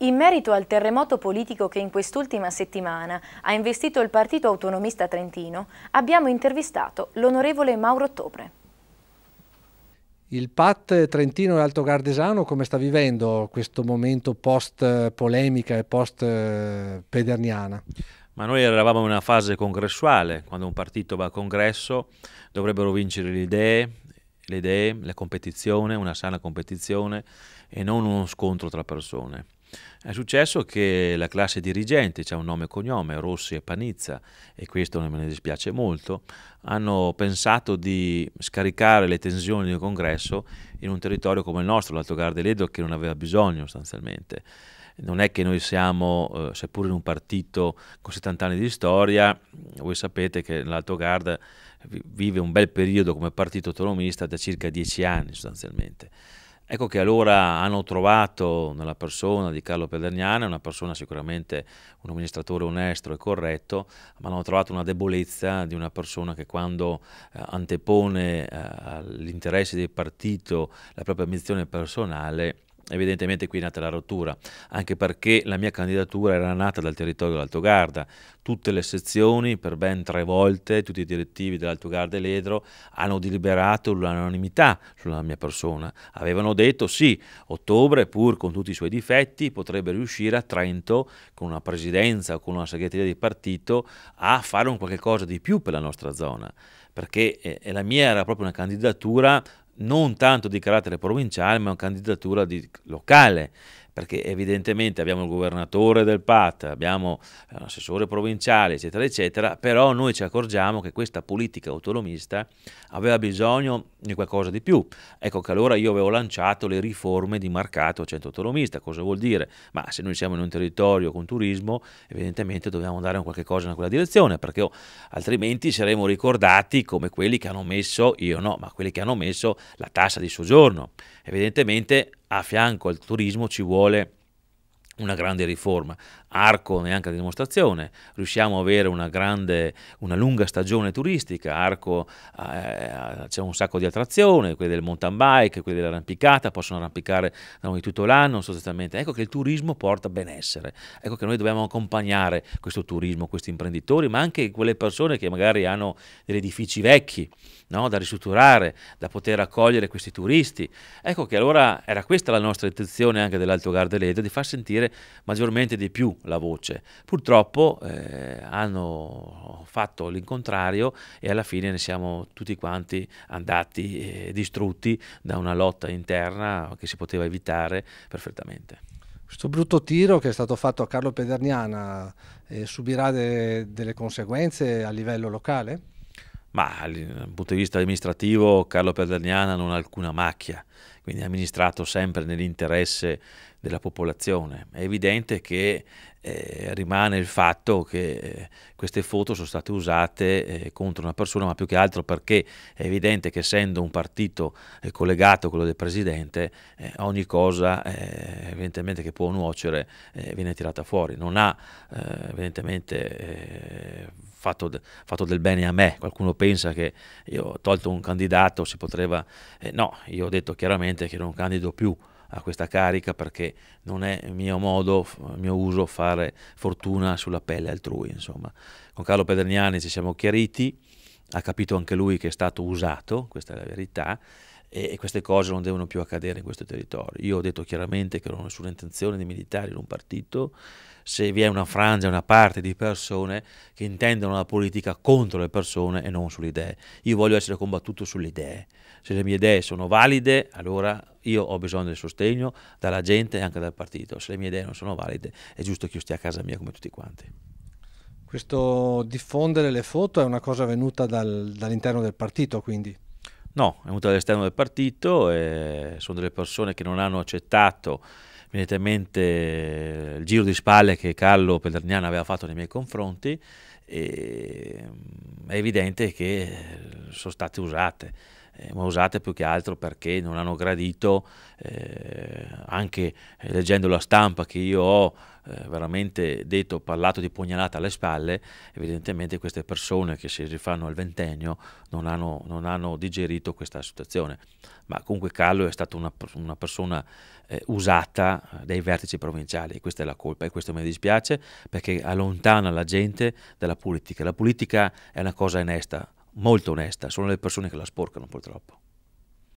In merito al terremoto politico che in quest'ultima settimana ha investito il Partito Autonomista Trentino, abbiamo intervistato l'onorevole Mauro Ottobre. Il PAT Trentino e Alto Gardesano come sta vivendo questo momento post eh, polemica e post eh, pederniana? Ma noi eravamo in una fase congressuale, quando un partito va a congresso dovrebbero vincere le idee, le idee, la competizione, una sana competizione e non uno scontro tra persone. È successo che la classe dirigente, c'è un nome e cognome, Rossi e Panizza, e questo non me ne dispiace molto, hanno pensato di scaricare le tensioni del congresso in un territorio come il nostro, l'Alto Gar dell'Edo, che non aveva bisogno sostanzialmente. Non è che noi siamo, eh, seppur in un partito con 70 anni di storia, voi sapete che l'Alto Garda vive un bel periodo come partito autonomista da circa 10 anni sostanzialmente Ecco che allora hanno trovato nella persona di Carlo Pederniana una persona sicuramente un amministratore onesto e corretto, ma hanno trovato una debolezza di una persona che quando eh, antepone eh, all'interesse del partito la propria ambizione personale evidentemente qui è nata la rottura, anche perché la mia candidatura era nata dal territorio dell'Alto Garda. tutte le sezioni per ben tre volte, tutti i direttivi dell'Altogarda e l'Edro hanno deliberato l'unanimità sulla mia persona, avevano detto sì, ottobre pur con tutti i suoi difetti potrebbe riuscire a Trento con una presidenza o con una segreteria di partito a fare un qualche cosa di più per la nostra zona perché eh, la mia era proprio una candidatura non tanto di carattere provinciale ma una candidatura di, locale perché evidentemente abbiamo il governatore del PAT, abbiamo l'assessore eh, provinciale, eccetera, eccetera, però noi ci accorgiamo che questa politica autonomista aveva bisogno di qualcosa di più. Ecco che allora io avevo lanciato le riforme di marcato centro autonomista. Cosa vuol dire? Ma se noi siamo in un territorio con turismo, evidentemente dobbiamo dare un qualche cosa in quella direzione, perché altrimenti saremo ricordati come quelli che hanno messo, io no, ma quelli che hanno messo la tassa di soggiorno. Evidentemente a fianco al turismo ci vuole una grande riforma, Arco neanche la dimostrazione, riusciamo ad avere una, grande, una lunga stagione turistica, Arco eh, eh, c'è un sacco di attrazioni, quelle del mountain bike, quelle dell'arrampicata, possono arrampicare da noi tutto l'anno sostanzialmente, ecco che il turismo porta benessere, ecco che noi dobbiamo accompagnare questo turismo, questi imprenditori, ma anche quelle persone che magari hanno degli edifici vecchi no? da ristrutturare, da poter accogliere questi turisti, ecco che allora era questa la nostra intenzione anche dell'Alto Garda Ledo, di far sentire sentire maggiormente di più la voce. Purtroppo eh, hanno fatto l'incontrario e alla fine ne siamo tutti quanti andati eh, distrutti da una lotta interna che si poteva evitare perfettamente. Questo brutto tiro che è stato fatto a Carlo Pederniana eh, subirà de delle conseguenze a livello locale? Ma dal punto di vista amministrativo Carlo Perdagnana non ha alcuna macchia, quindi ha amministrato sempre nell'interesse della popolazione. È evidente che eh, rimane il fatto che eh, queste foto sono state usate eh, contro una persona, ma più che altro perché è evidente che essendo un partito eh, collegato a quello del presidente, eh, ogni cosa eh, evidentemente che può nuocere viene tirata fuori. Non ha evidentemente fatto, fatto, del bene a me. Qualcuno pensa che io ho tolto un candidato, si poteva... Eh, no, io ho detto chiaramente che non candido più a questa carica perché non è mio modo, mio uso fare fortuna sulla pelle altrui. Insomma. Con Carlo Pederniani ci siamo chiariti, ha capito anche lui che è stato usato, questa è la verità, e, queste cose non devono più accadere in questo territorio. Io ho detto chiaramente che non ho nessuna intenzione di militare in un partito, se vi è una frangia, una parte di persone che intendono la politica contro le persone e non sulle idee. Io voglio essere combattuto sulle idee. Se le mie idee sono valide, allora io ho bisogno del sostegno dalla gente e anche dal partito. Se le mie idee non sono valide, è giusto che io stia a casa mia come tutti quanti. Questo diffondere le foto è una cosa venuta dal, dall'interno del partito, quindi? No, è venuta dall'esterno del partito e sono delle persone che non hanno accettato immediatamente il giro di spalle che Carlo Pellernian aveva fatto nei miei confronti e mm, è evidente che eh, sono state usate. Eh, ma usate più che altro perché non hanno gradito, eh, anche eh, leggendo la stampa che io ho eh, veramente detto, parlato di pugnalata alle spalle, evidentemente queste persone che si rifanno al ventennio non hanno, non hanno digerito questa situazione. Ma comunque Carlo è stata una, una, persona eh, usata dai vertici provinciali, questa è la colpa e questo mi dispiace perché allontana la gente dalla politica. La politica è una cosa onesta, molto onesta, sono le persone che la sporcano purtroppo.